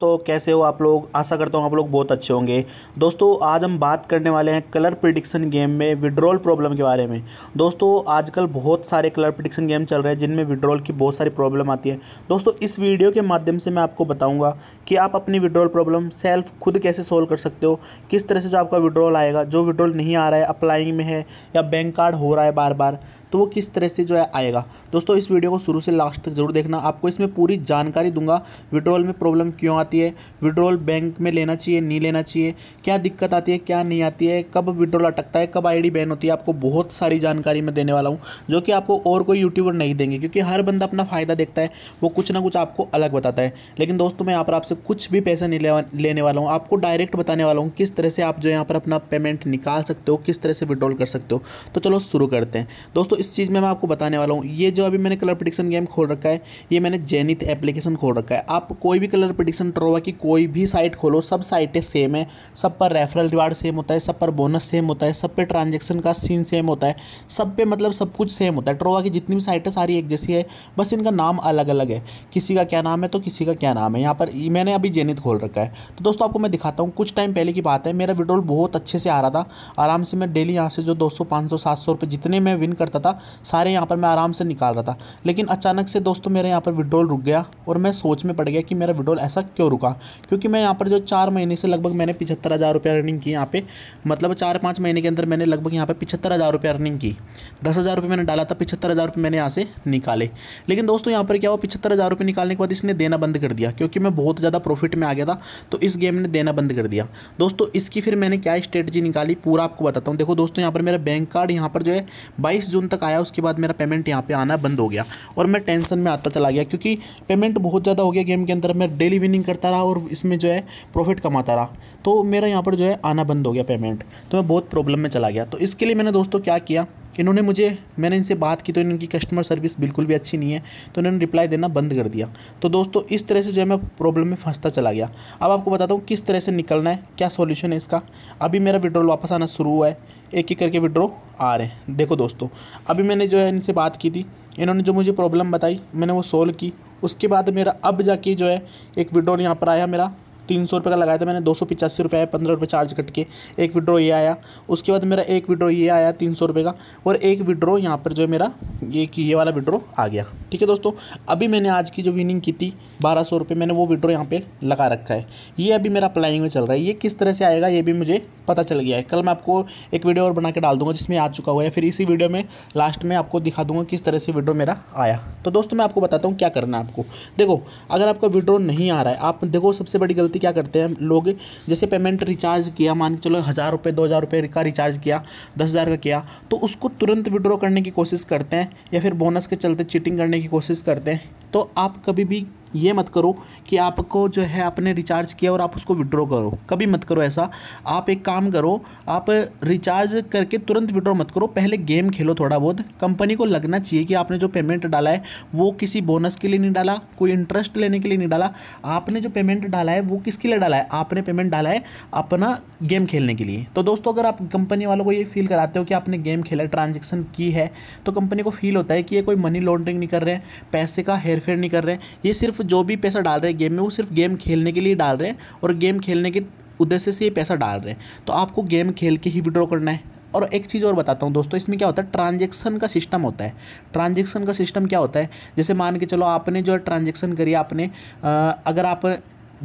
तो कैसे हो आप लोग आशा करता हूँ आप लोग बहुत अच्छे होंगे दोस्तों आज हम बात करने वाले हैं कलर प्रिडिक्शन गेम में विड्रॉल प्रॉब्लम के बारे में दोस्तों आजकल बहुत सारे कलर प्रिडिक्शन गेम चल रहे हैं जिनमें विड्रॉल की बहुत सारी प्रॉब्लम आती है दोस्तों इस वीडियो के माध्यम से मैं आपको बताऊँगा कि आप अपनी विड्रॉल प्रॉब्लम सेल्फ खुद कैसे सोल्व कर सकते हो किस तरह से जो आपका विड्रॉल आएगा जो विड्रॉल नहीं आ रहा है अप्लाइंग में है या बैंक कार्ड हो रहा है बार बार तो वो किस तरह से जो है आएगा दोस्तों इस वीडियो को शुरू से लास्ट तक जरूर देखना आपको इसमें पूरी जानकारी दूंगा विड्रॉल में प्रॉब्लम क्यों आती है विड्रॉल बैंक में लेना चाहिए नहीं लेना चाहिए क्या दिक्कत आती है क्या नहीं आती है कब विड्रॉल अटकता है कब आई बैन होती है आपको बहुत सारी जानकारी मैं देने वाला हूँ जो कि आपको और कोई यूट्यूबर नहीं देंगे क्योंकि हर बंदा अपना फ़ायदा देखता है वो कुछ ना कुछ आपको अलग बताता है लेकिन दोस्तों मैं यहाँ पर आपसे कुछ भी पैसा नहीं लेने वाला हूँ आपको डायरेक्ट बताने वाला हूँ किस तरह से आप जो यहाँ पर अपना पेमेंट निकाल सकते हो किस तरह से विड्रॉल कर सकते हो तो चलो शुरू करते हैं दोस्तों इस चीज़ में मैं आपको बताने वाला हूँ ये जो अभी मैंने कलर प्रडिक्शन गेम खोल रखा है ये मैंने जेनिथ एप्लीकेशन खोल रखा है आप कोई भी कलर प्रडिक्शन ट्रोवा की कोई भी साइट खोलो सब साइटें सेम है सब पर रेफरल रिवार्ड सेम होता है सब पर बोनस सेम होता है सब पे ट्रांजेक्शन का सीन सेम होता है सब पे मतलब सब कुछ सेम होता है ट्रोवा की जितनी भी साइट है सारी एक जैसी है बस इनका नाम अलग अलग है किसी का क्या नाम है तो किसी का क्या नाम है यहाँ पर मैंने अभी जेनिथ खोल रखा है तो दोस्तों आपको मैं दिखाता हूँ कुछ टाइम पहले की बात है मेरा विड्रोल बहुत अच्छे से आ रहा था आराम से मैं डेली यहाँ से जो दो सौ पाँच सौ सात सौ रुपये जितने मैं विन करता था था सारे यहाँ पर मैं आराम से निकाल रहा था लेकिन अचानक से दोस्तों मेरे यहाँ पर विड्रोल रुक गया और मैं सोच में पड़ गया कि मेरा विड्रोल ऐसा क्यों रुका क्योंकि मैं यहाँ पर जो चार महीने से लगभग मैंने पिछहत्तर हज़ार रुपया रनिंग की यहाँ पे मतलब चार पाँच महीने के अंदर मैंने लगभग यहाँ पर पिछहत्तर हज़ार रुपया रनिंग की दस हज़ार रुपये मैंने डाला था पिछहत्तर हज़ार रुपये मैंने यहाँ से निकाले लेकिन दोस्तों यहाँ पर क्या हुआ पिछहत्तर हज़ार रुपये निकालने के बाद इसने देना बंद कर दिया क्योंकि मैं बहुत ज़्यादा प्रॉफिट में आ गया था तो इस गेम ने देना बंद कर दिया दोस्तों इसकी फिर मैंने क्या स्ट्रेटजी निकाली पूरा आपको बताता हूँ देखो दोस्तों यहाँ पर मेरा बैंक कार्ड यहाँ पर जो है बाईस जून तक तक आया उसके बाद मेरा पेमेंट यहाँ पे आना बंद हो गया और मैं टेंशन में आता चला गया क्योंकि पेमेंट बहुत ज़्यादा हो गया गेम के अंदर मैं डेली विनिंग करता रहा और इसमें जो है प्रॉफिट कमाता रहा तो मेरा यहाँ पर जो है आना बंद हो गया पेमेंट तो मैं बहुत प्रॉब्लम में चला गया तो इसके लिए मैंने दोस्तों क्या किया इन्होंने मुझे मैंने इनसे बात की तो इनकी कस्टमर सर्विस बिल्कुल भी अच्छी नहीं है तो इन्होंने रिप्लाई देना बंद कर दिया तो दोस्तों इस तरह से जो है मैं प्रॉब्लम में फंसता चला गया अब आपको बताता हूँ किस तरह से निकलना है क्या सोल्यूशन है इसका अभी मेरा विड्रॉल वापस आना शुरू हुआ है एक एक करके विड्रॉ आ रहे हैं देखो दोस्तों अभी मैंने जो है इनसे बात की थी इन्होंने जो मुझे प्रॉब्लम बताई मैंने वो सोल्व की उसके बाद मेरा अब जाके जो है एक विड्रॉल यहाँ पर आया मेरा तीन सौ रुपये का लगाया था मैंने दो सौ पचासी रुपये आया पंद्रह रुपये चार्ज कट के एक विड्रो ये आया उसके बाद मेरा एक विड्रो ये आया तीन सौ रुपये का और एक विड्रो यहाँ पर जो है मेरा ये ये वाला विड्रो आ गया ठीक है दोस्तों अभी मैंने आज की जो विनिंग की थी बारह सौ रुपये मैंने वो विड्रो यहाँ पर लगा रखा है ये अभी मेरा प्लानिंग में चल रहा है ये किस तरह से आएगा ये भी मुझे पता चल गया है कल मैं आपको एक वीडियो और बना के डाल दूंगा जिसमें आ चुका हुआ है फिर इसी वीडियो में लास्ट में आपको दिखा दूंगा किस तरह से विड्रो मेरा आया तो दोस्तों मैं आपको बताता हूँ क्या करना है आपको देखो अगर आपका विड्रो नहीं आ रहा है आप देखो सबसे बड़ी गलती क्या करते हैं लोग जैसे पेमेंट रिचार्ज किया मान के चलो हज़ार रुपये दो हज़ार रुपये का रिचार्ज किया दस हज़ार का किया तो उसको तुरंत विड्रॉ करने की कोशिश करते हैं या फिर बोनस के चलते चीटिंग करने की कोशिश करते हैं तो आप कभी भी ये मत करो कि आपको जो है आपने रिचार्ज किया और आप उसको विड्रॉ करो कभी मत करो ऐसा आप एक काम करो आप रिचार्ज करके तुरंत विड्रॉ मत करो पहले गेम खेलो थोड़ा बहुत कंपनी को लगना चाहिए कि आपने जो पेमेंट डाला है वो किसी बोनस के लिए नहीं डाला कोई इंटरेस्ट लेने के लिए नहीं डाला आपने जो पेमेंट डाला है वो किसके लिए डाला है आपने पेमेंट डाला है अपना गेम खेलने के लिए तो दोस्तों अगर आप कंपनी वालों को ये फील कराते हो कि आपने गेम खेला ट्रांजेक्शन की है तो कंपनी को फील होता है कि ये कोई मनी लॉन्ड्रिंग नहीं कर रहे हैं पैसे का हेरफेर नहीं कर रहे हैं ये सिर्फ सिर्फ जो भी पैसा डाल रहे हैं गेम में वो सिर्फ गेम खेलने के लिए डाल रहे हैं और गेम खेलने के उद्देश्य से ये पैसा डाल रहे हैं तो आपको गेम खेल के ही विड्रॉ करना है और एक चीज़ और बताता हूँ दोस्तों इसमें क्या होता है ट्रांजेक्शन का सिस्टम होता है ट्रांजेक्शन का सिस्टम क्या होता है जैसे मान के चलो आपने जो है ट्रांजेक्शन करी आपने अगर आप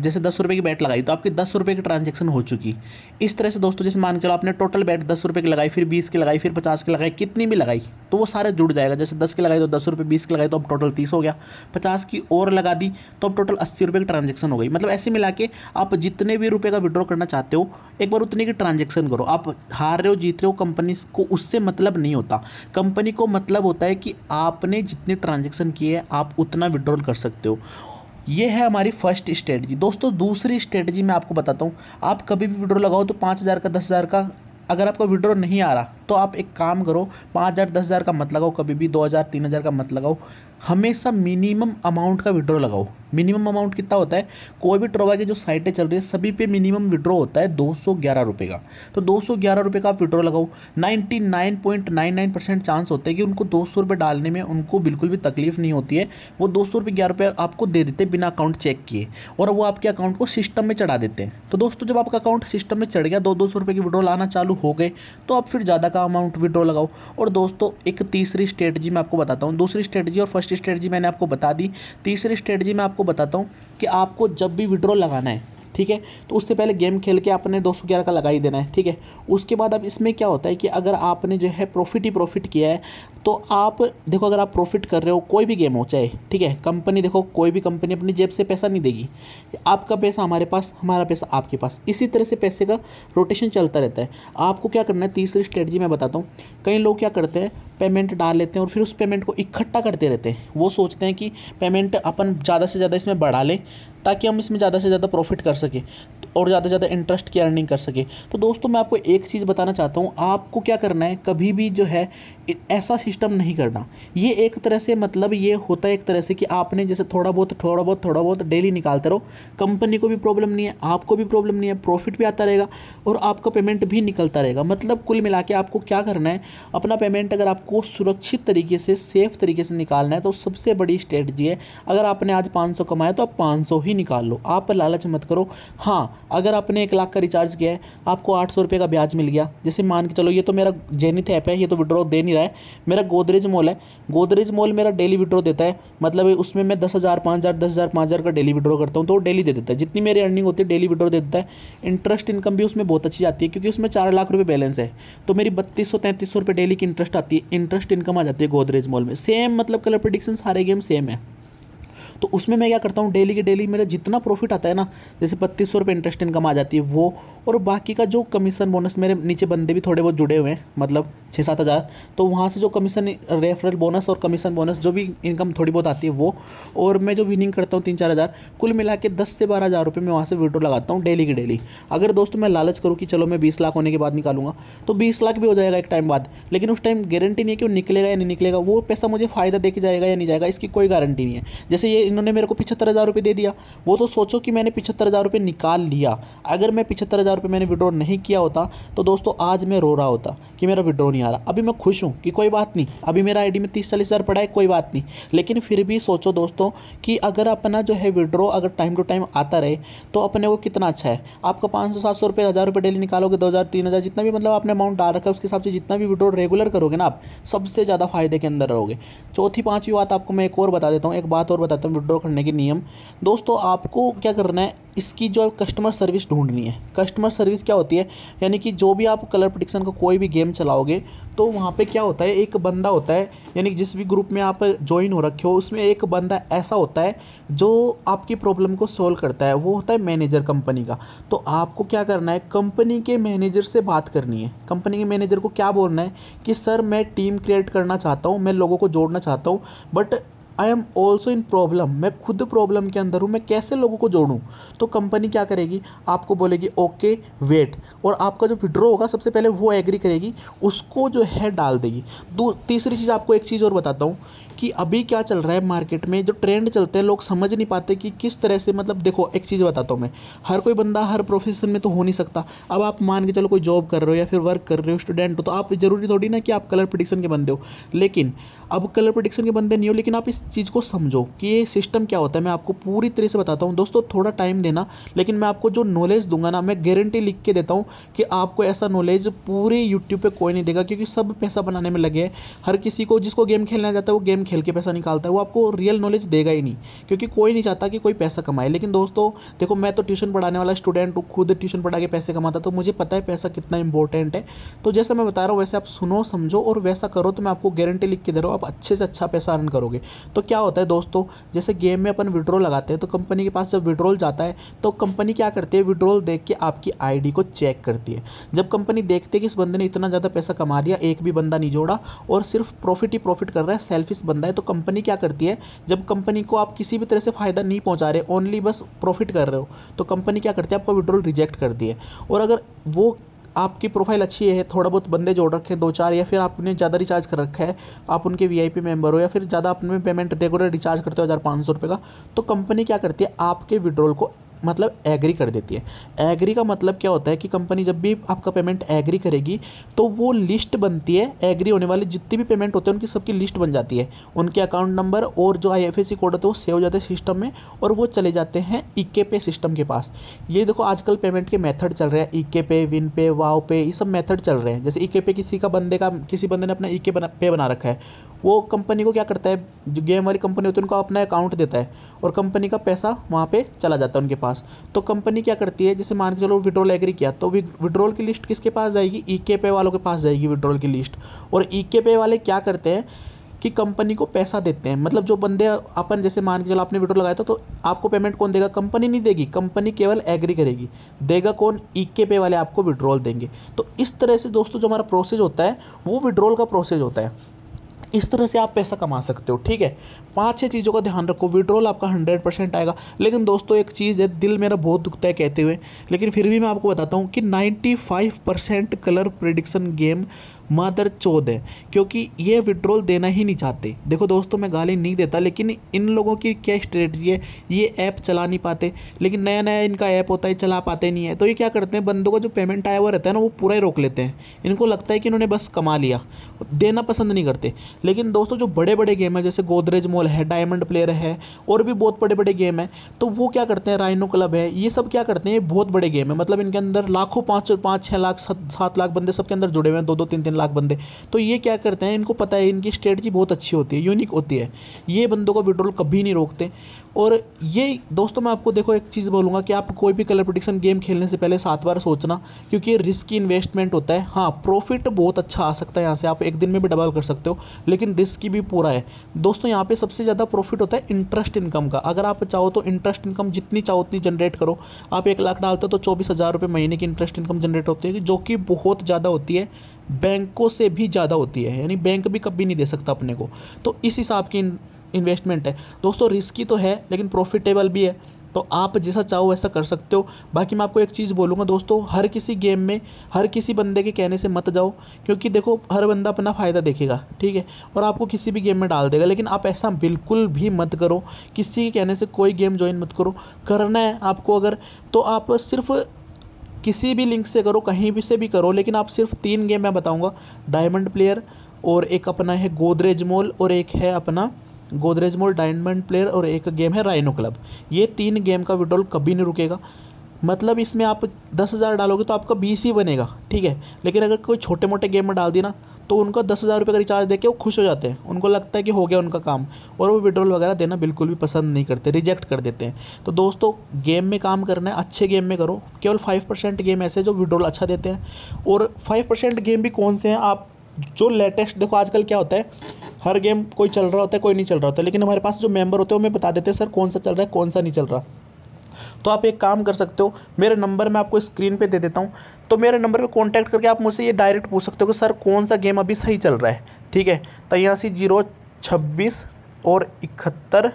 जैसे दस रुपये की बैट लगाई तो आपकी दस रुपये की ट्रांजेक्शन हो चुकी इस तरह से दोस्तों जैसे मान के चलो आपने टोटल बैट दस रुपये की लगाई फिर बीस की लगाई फिर पचास की लगाई कितनी भी लगाई तो वो सारे जुड़ जाएगा जैसे दस की लगाई तो दस रुपये बीस की लगाई तो अब टोटल तीस हो गया पचास की और लगा दी तो अब टोटल अस्सी रुपये की ट्रांजेक्शन हो गई मतलब ऐसे मिला के आप जितने भी रुपये का विड्रॉ करना चाहते हो एक बार उतने की ट्रांजेक्शन करो आप हार रहे हो जीत रहे हो कंपनी को उससे मतलब नहीं होता कंपनी को मतलब होता है कि आपने जितनी ट्रांजेक्शन की है आप उतना विड्रॉल कर सकते हो ये है हमारी फर्स्ट स्ट्रेटजी दोस्तों दूसरी स्ट्रेटजी मैं आपको बताता हूँ आप कभी भी विड्रो लगाओ तो पाँच हज़ार का दस हज़ार का अगर आपको विड्रॉ नहीं आ रहा तो आप एक काम करो पाँच हज़ार दस हज़ार का मत लगाओ कभी भी दो हज़ार तीन हज़ार का मत लगाओ हमेशा मिनिमम अमाउंट का विड्रॉ लगाओ मिनिमम अमाउंट कितना होता है कोई भी ट्रोवा की जो साइटें चल रही है सभी पे मिनिमम विड्रॉ होता है दो सौ ग्यारह रुपये का तो दो सौ ग्यारह रुपये का आप विड्रॉ लगाओ ninety nine point nine nine percent chance होता है कि उनको दो सौ रुपये डालने में उनको बिल्कुल भी तकलीफ नहीं होती है वो दो सौ रुपये ग्यारह रुपये आपको दे देते बिना अकाउंट चेक किए और वो आपके अकाउंट को सिस्टम में चढ़ा देते हैं तो दोस्तों जब आपका अकाउंट सिस्टम में चढ़ गया दो दो सौ रुपये की विड्रॉ लाना चालू हो गए तो आप फिर ज़्यादा का अमाउंट विड्रॉ लगाओ और दोस्तों एक तीसरी स्ट्रेटजी मैं आपको बताता हूँ दूसरी स्ट्रेटजी और फर्स्ट स्ट्रेटजी मैंने आपको बता दी तीसरी स्ट्रेटजी मैं आपको बताता हूँ कि आपको जब भी विड्रॉ लगाना है ठीक है तो उससे पहले गेम खेल के आपने दो सौ ग्यारह का लगा ही देना है ठीक है उसके बाद अब इसमें क्या होता है कि अगर आपने जो है प्रॉफिट ही प्रॉफिट किया है तो आप देखो अगर आप प्रॉफिट कर रहे हो कोई भी गेम हो चाहे ठीक है कंपनी देखो कोई भी कंपनी अपनी जेब से पैसा नहीं देगी आपका पैसा हमारे पास हमारा पैसा आपके पास इसी तरह से पैसे का रोटेशन चलता रहता है आपको क्या करना है तीसरी स्ट्रेटजी मैं बताता हूँ कई लोग क्या करते हैं पेमेंट डाल लेते हैं और फिर उस पेमेंट को इकट्ठा करते रहते हैं वो सोचते हैं कि पेमेंट अपन ज़्यादा से ज़्यादा इसमें बढ़ा लें ताकि हम इसमें ज़्यादा से ज़्यादा प्रॉफिट कर सकें और ज़्यादा से ज़्यादा इंटरेस्ट की अर्निंग कर सके तो दोस्तों मैं आपको एक चीज़ बताना चाहता हूँ आपको क्या करना है कभी भी जो है ऐसा सिस्टम नहीं करना ये एक तरह से मतलब ये होता है एक तरह से कि आपने जैसे थोड़ा बहुत थोड़ा बहुत थोड़ा बहुत डेली निकालते रहो कंपनी को भी प्रॉब्लम नहीं है आपको भी प्रॉब्लम नहीं है प्रॉफिट भी आता रहेगा और आपका पेमेंट भी निकलता रहेगा मतलब कुल मिला के आपको क्या करना है अपना पेमेंट अगर आप आपको सुरक्षित तरीके से सेफ तरीके से निकालना है तो सबसे बड़ी स्ट्रेटजी है अगर आपने आज 500 कमाया तो आप सौ ही निकाल लो आप लालच मत करो हाँ अगर आपने एक लाख का रिचार्ज किया है आपको आठ सौ का ब्याज मिल गया जैसे मान के चलो ये तो मेरा जेनिथ ऐप है ये तो विड्रॉ दे नहीं रहा है मेरा गोदरेज मॉल है गोदरेज मॉल मेरा डेली विड्रॉ देता है मतलब उसमें मैं दस हज़ार पाँच हज़ार दस हज़ार पाँच हज़ार का डेली विड्रॉ करता हूँ तो वो डेली दे देता है जितनी मेरी अर्निंग होती है डेली विड्रॉ दे देता है इंटरेस्ट इनकम भी उसमें बहुत अच्छी आती है क्योंकि उसमें चार लाख रुपये बैलेंस है तो मेरी बत्तीस सौ तैंतीस सौ रुपये डेली की इंटरेस्ट आती है इंटरेस्ट इनकम आ जाती है गोदरेज मॉल में सेम मतलब कलर प्रडिक्शन सारे गेम सेम है तो उसमें मैं क्या करता हूँ डेली के डेली मेरा जितना प्रॉफिट आता है ना जैसे बत्तीस सौ रुपये इंटरेस्ट इनकम आ जाती है वो और बाकी का जो कमीशन बोनस मेरे नीचे बंदे भी थोड़े बहुत जुड़े हुए हैं मतलब छः सात हज़ार तो वहाँ से जो कमीशन रेफरल बोनस और कमीशन बोनस जो भी इनकम थोड़ी बहुत आती है वो और मैं जो विनिंग करता हूँ तीन चार हज़ार कुल मिला के दस से बारह हज़ार रुपये मैं वहाँ से विड्रो लगाता हूँ डेली की डेली अगर दोस्तों मैं लालच करूँ कि चलो मैं बीस लाख होने के बाद निकालूंगा तो बीस लाख भी हो जाएगा एक टाइम बाद लेकिन उस टाइम गारंटी नहीं है कि वो निकलेगा या नहीं निकलेगा वो पैसा मुझे फ़ायदा दे जाएगा या नहीं जाएगा इसकी कोई गारंटी नहीं है जैसे ये इन्होंने मेरे को पिछहत्तर हज़ार रुपये दे दिया वो तो सोचो कि मैंने पिछहत्तर हज़ार रुपये निकाल लिया अगर मैं पिछहत्तर हज़ार रुपये मैंने विड्रॉ नहीं किया होता तो दोस्तों आज मैं रो रहा होता कि मेरा विड्रॉ नहीं आ रहा अभी मैं खुश हूँ कि कोई बात नहीं अभी मेरा आई में तीस चालीस हज़ार पड़ा है कोई बात नहीं लेकिन फिर भी सोचो दोस्तों कि अगर अपना जो है विड्रॉ अगर टाइम टू टाइम आता रहे तो अपने को कितना अच्छा है आपका पाँच सौ सात सौ रुपये हज़ार रुपये डेली निकालोगे दो हज़ार तीन हज़ार जितना भी मतलब आपने अमाउंट डाल रखा है उसके हिसाब से जितना भी विड्रॉ रेगुलर करोगे ना आप सबसे ज़्यादा फायदे के अंदर रहोगे चौथी पाँचवीं बात आपको मैं एक और बता देता हूँ एक बात और बताता हूँ विड्रॉ करने के नियम दोस्तों आपको क्या करना है इसकी जो कस्टमर सर्विस ढूंढनी है कस्टमर सर्विस क्या होती है यानी कि जो भी आप कलर प्रोडिक्शन का को कोई भी गेम चलाओगे तो वहाँ पे क्या होता है एक बंदा होता है यानी कि जिस भी ग्रुप में आप ज्वाइन हो रखे हो उसमें एक बंदा ऐसा होता है जो आपकी प्रॉब्लम को सोल्व करता है वो होता है मैनेजर कंपनी का तो आपको क्या करना है कंपनी के मैनेजर से बात करनी है कंपनी के मैनेजर को क्या बोलना है कि सर मैं टीम क्रिएट करना चाहता हूँ मैं लोगों को जोड़ना चाहता हूँ but I am also in problem मैं खुद प्रॉब्लम के अंदर हूँ मैं कैसे लोगों को जोड़ूँ तो कंपनी क्या करेगी आपको बोलेगी ओके वेट और आपका जो विड्रॉ होगा सबसे पहले वो एग्री करेगी उसको जो है डाल देगी दो तीसरी चीज़ आपको एक चीज़ और बताता हूँ कि अभी क्या चल रहा है मार्केट में जो ट्रेंड चलते हैं लोग समझ नहीं पाते कि किस तरह से मतलब देखो एक चीज़ बताता हूँ मैं हर कोई बंदा हर प्रोफेशन में तो हो नहीं सकता अब आप मान के चलो कोई जॉब कर रहे हो या फिर वर्क कर रहे हो स्टूडेंट हो तो आप ज़रूरी थोड़ी ना कि आप कलर प्रडिक्शन के बंदे हो लेकिन अब कलर प्रडिक्शन के बंदे नहीं हो लेकिन आप इस चीज़ को समझो कि ये सिस्टम क्या होता है मैं आपको पूरी तरह से बताता हूँ दोस्तों थोड़ा टाइम देना लेकिन मैं आपको जो नॉलेज दूंगा ना मैं गारंटी लिख के देता हूँ कि आपको ऐसा नॉलेज पूरे यूट्यूब पर कोई नहीं देगा क्योंकि सब पैसा बनाने में लगे हैं हर किसी को जिसको गेम खेलना जाता है वो गेम खेल के पैसा निकालता है वो आपको रियल नॉलेज देगा ही नहीं क्योंकि कोई नहीं चाहता कि कोई पैसा कमाए लेकिन दोस्तों देखो मैं तो ट्यूशन पढ़ाने वाला स्टूडेंट हूँ खुद ट्यूशन पढ़ा के पैसे कमाता तो मुझे पता है पैसा कितना इंपॉर्टेंट है तो जैसे मैं बता रहा हूँ वैसे आप सुनो समझो और वैसा करो तो मैं आपको गारंटी लिख के दे रहा हूँ आप अच्छे से अच्छा पैसा अर्न करोगे तो क्या होता है दोस्तों जैसे गेम में अपन विड्रॉल लगाते हैं तो कंपनी के पास जब विड्रॉल जाता है तो कंपनी क्या करती है विड्रॉल देख के आपकी आईडी को चेक करती है जब कंपनी देखती है कि इस बंदे ने इतना ज़्यादा पैसा कमा दिया एक भी बंदा नहीं जोड़ा और सिर्फ प्रॉफिट ही प्रॉफिट कर रहा है सेल्फिस बंदा है तो कंपनी क्या करती है जब कंपनी को आप किसी भी तरह से फ़ायदा नहीं पहुंचा रहे ओनली बस प्रॉफिट कर रहे हो तो कंपनी क्या करती है आपका विड्रॉल रिजेक्ट करती है और अगर वो आपकी प्रोफाइल अच्छी है थोड़ा बहुत बंदे जोड़ रखे हैं दो चार या फिर आपने ज़्यादा रिचार्ज कर रखा है आप उनके वीआईपी मेंबर हो या फिर ज़्यादा अपने पेमेंट रेगुलर रिचार्ज करते हो हज़ार पाँच सौ रुपये का तो कंपनी क्या करती है आपके विड्रॉल को मतलब एग्री कर देती है एग्री का मतलब क्या होता है कि कंपनी जब भी आपका पेमेंट एग्री करेगी तो वो लिस्ट बनती है एग्री होने वाले जितने भी पेमेंट होते हैं उनकी सबकी लिस्ट बन जाती है उनके अकाउंट नंबर और जो आई कोड होता है वो सेव हो जाते हैं सिस्टम में और वो चले जाते हैं इक्के पे सिस्टम के पास ये देखो आजकल पेमेंट के मेथड चल रहे हैं इक्के पे विन पे वाव पे ये सब मेथड चल रहे हैं जैसे इक्के e पे किसी का बंदे का किसी बंदे ने अपना इक्के e पे बना रखा है वो कंपनी को क्या करता है जो गेम वाली कंपनी होती है उनको अपना अकाउंट देता है और कंपनी का पैसा वहाँ पर चला जाता है उनके पास पास तो कंपनी क्या करती है जैसे मान के चलो विड्रॉल एग्री किया तो विड्रॉल की लिस्ट किसके पास जाएगी ई के पे वालों के पास जाएगी विड्रॉल की लिस्ट और ई के पे वाले क्या करते हैं कि कंपनी को पैसा देते हैं मतलब जो बंदे अपन जैसे मान के चलो आपने विड्रो लगाया था तो आपको पेमेंट कौन देगा कंपनी नहीं देगी कंपनी केवल एग्री करेगी देगा कौन ई के पे वाले आपको विड्रॉल देंगे तो इस तरह से दोस्तों जो हमारा प्रोसेस होता है वो विड्रॉल का प्रोसेस होता है इस तरह से आप पैसा कमा सकते हो ठीक है पाँच छः चीज़ों का ध्यान रखो विड्रॉल आपका हंड्रेड परसेंट आएगा लेकिन दोस्तों एक चीज़ है दिल मेरा बहुत दुखता है कहते हुए लेकिन फिर भी मैं आपको बताता हूँ कि ninety five percent colour prediction game मादर चौद है क्योंकि ये विड्रॉल देना ही नहीं चाहते देखो दोस्तों मैं गाली नहीं देता लेकिन इन लोगों की क्या स्ट्रेटजी है ये ऐप चला नहीं पाते लेकिन नया नया इनका ऐप होता है चला पाते नहीं है तो ये क्या करते हैं बंदों का जो पेमेंट आया हुआ रहता है ना वो पूरा ही रोक लेते हैं इनको लगता है कि इन्होंने बस कमा लिया देना पसंद नहीं करते लेकिन दोस्तों जो बड़े बड़े गेम है जैसे गोदरेज मॉल है डायमंड प्लेयर है और भी बहुत बड़े बड़े गेम है तो वो क्या करते हैं राइनो क्लब है ये सब क्या करते हैं ये बहुत बड़े गेम है मतलब इनके अंदर लाखों पाँच पाँच छः लाख सात लाख बंदे सबके अंदर जुड़े हुए हैं दो दो तीन तीन तीन लाख बंदे तो ये क्या करते हैं इनको पता है इनकी स्ट्रेटजी बहुत अच्छी होती है यूनिक होती है ये बंदों को विड्रोल कभी नहीं रोकते और ये दोस्तों मैं आपको देखो एक चीज़ बोलूँगा कि आप कोई भी कलर प्रोडिक्शन गेम खेलने से पहले सात बार सोचना क्योंकि ये रिस्की इन्वेस्टमेंट होता है हाँ प्रॉफिट बहुत अच्छा आ सकता है यहाँ से आप एक दिन में भी डबल कर सकते हो लेकिन रिस्की भी पूरा है दोस्तों यहाँ पे सबसे ज़्यादा प्रॉफिट होता है इंटरेस्ट इनकम का अगर आप चाहो तो इंटरेस्ट इनकम जितनी चाहो उतनी जनरेट करो आप एक लाख डालते हो तो चौबीस हज़ार रुपये महीने की इंटरेस्ट इनकम जनरेट होती है जो कि बहुत ज़्यादा होती है बैंकों से भी ज़्यादा होती है यानी बैंक भी कभी नहीं दे सकता अपने को तो इस हिसाब की इन्वेस्टमेंट है दोस्तों रिस्की तो है लेकिन प्रॉफिटेबल भी है तो आप जैसा चाहो वैसा कर सकते हो बाकी मैं आपको एक चीज़ बोलूँगा दोस्तों हर किसी गेम में हर किसी बंदे के कहने से मत जाओ क्योंकि देखो हर बंदा अपना फ़ायदा देखेगा ठीक है और आपको किसी भी गेम में डाल देगा लेकिन आप ऐसा बिल्कुल भी मत करो किसी के कहने से कोई गेम ज्वाइन मत करो करना है आपको अगर तो आप सिर्फ किसी भी लिंक से करो कहीं भी से भी करो लेकिन आप सिर्फ तीन गेम मैं बताऊँगा डायमंड प्लेयर और एक अपना है गोदरेज मॉल और एक है अपना गोदरेज मॉल डायमंड प्लेयर और एक गेम है राइनो क्लब ये तीन गेम का विड्रॉल कभी नहीं रुकेगा मतलब इसमें आप दस हज़ार डालोगे तो आपका बीस ही बनेगा ठीक है लेकिन अगर कोई छोटे मोटे गेम में डाल दी ना तो उनको दस हज़ार रुपये का रिचार्ज देके वो खुश हो जाते हैं उनको लगता है कि हो गया उनका काम और वो विड्रॉल वगैरह देना बिल्कुल भी पसंद नहीं करते रिजेक्ट कर देते हैं तो दोस्तों गेम में काम करना है अच्छे गेम में करो केवल फाइव परसेंट गेम ऐसे जो विड्रॉल अच्छा देते हैं और फाइव परसेंट गेम भी कौन से हैं आप जो लेटेस्ट देखो आजकल क्या होता है हर गेम कोई चल रहा होता है कोई नहीं चल रहा होता लेकिन हमारे पास जो मेंबर होते हैं वो हमें बता देते हैं सर कौन सा चल रहा है कौन सा नहीं चल रहा तो आप एक काम कर सकते हो मेरे नंबर मैं आपको स्क्रीन पे दे देता हूँ तो मेरे नंबर पे कांटेक्ट करके आप मुझसे ये डायरेक्ट पूछ सकते हो कि सर कौन सा गेम अभी सही चल रहा है ठीक है तयासी जीरो छब्बीस और इकहत्तर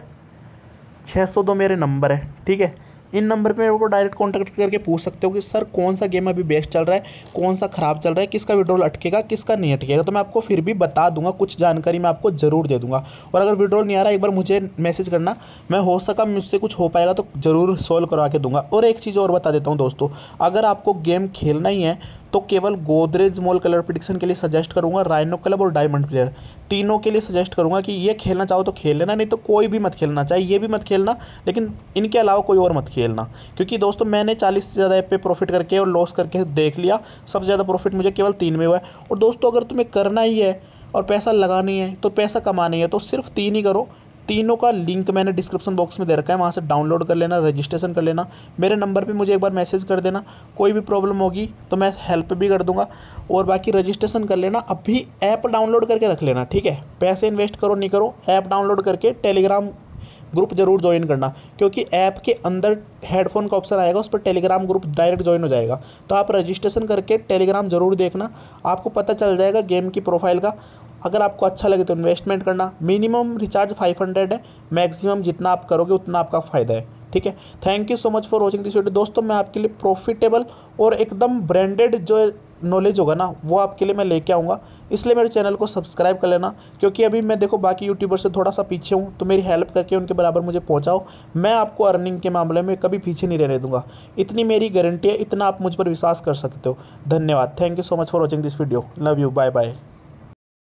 छः सौ दो मेरे नंबर है ठीक है इन नंबर पे मेरे को डायरेक्ट कॉन्टैक्ट करके पूछ सकते हो कि सर कौन सा गेम अभी बेस्ट चल रहा है कौन सा ख़राब चल रहा है किसका विड्रॉल अटकेगा किसका नहीं अटकेगा तो मैं आपको फिर भी बता दूंगा कुछ जानकारी मैं आपको ज़रूर दे दूंगा और अगर विड्रॉल नहीं आ रहा एक बार मुझे मैसेज करना मैं हो सका मुझसे कुछ हो पाएगा तो ज़रूर सोल्व करवा के दूंगा और एक चीज़ और बता देता हूँ दोस्तों अगर आपको गेम खेलना ही है तो केवल गोदरेज मॉल कलर प्रिडिक्शन के लिए सजेस्ट करूँगा राइनो क्लब और डायमंड प्लेयर तीनों के लिए सजेस्ट करूँगा कि ये खेलना चाहो तो खेल लेना नहीं तो कोई भी मत खेलना चाहे ये भी मत खेलना लेकिन इनके अलावा कोई और मत खेलना क्योंकि दोस्तों मैंने चालीस से ज़्यादा ऐप पे प्रॉफिट करके और लॉस करके देख लिया सबसे ज़्यादा प्रॉफिट मुझे केवल तीन में हुआ है और दोस्तों अगर तुम्हें करना ही है और पैसा लगानी है तो पैसा कमानी है तो सिर्फ तीन ही करो तीनों का लिंक मैंने डिस्क्रिप्शन बॉक्स में दे रखा है वहाँ से डाउनलोड कर लेना रजिस्ट्रेशन कर लेना मेरे नंबर पे मुझे एक बार मैसेज कर देना कोई भी प्रॉब्लम होगी तो मैं हेल्प भी कर दूंगा और बाकी रजिस्ट्रेशन कर लेना अभी ऐप डाउनलोड करके रख लेना ठीक है पैसे इन्वेस्ट करो नहीं करो ऐप डाउनलोड करके टेलीग्राम ग्रुप जरूर ज्वाइन करना क्योंकि ऐप के अंदर हेडफोन का ऑप्शन आएगा उस पर टेलीग्राम ग्रुप डायरेक्ट ज्वाइन हो जाएगा तो आप रजिस्ट्रेशन करके टेलीग्राम जरूर देखना आपको पता चल जाएगा गेम की प्रोफाइल का अगर आपको अच्छा लगे तो इन्वेस्टमेंट करना मिनिमम रिचार्ज 500 है मैक्सिमम जितना आप करोगे उतना आपका फ़ायदा है ठीक है thank you so much for watching this video दोस्तों मैं आपके लिए प्रॉफिटेबल और एकदम ब्रांडेड जो नॉलेज होगा ना वो आपके लिए मैं लेके आऊँगा इसलिए मेरे चैनल को सब्सक्राइब कर लेना क्योंकि अभी मैं देखो बाकी यूट्यूबर से थोड़ा सा पीछे हूँ तो मेरी हेल्प करके उनके बराबर मुझे पहुँचाओ मैं आपको अर्निंग के मामले में कभी पीछे नहीं रहने दूंगा इतनी मेरी गारंटी है इतना आप मुझ पर विश्वास कर सकते हो धन्यवाद thank you so much for watching this video love you bye bye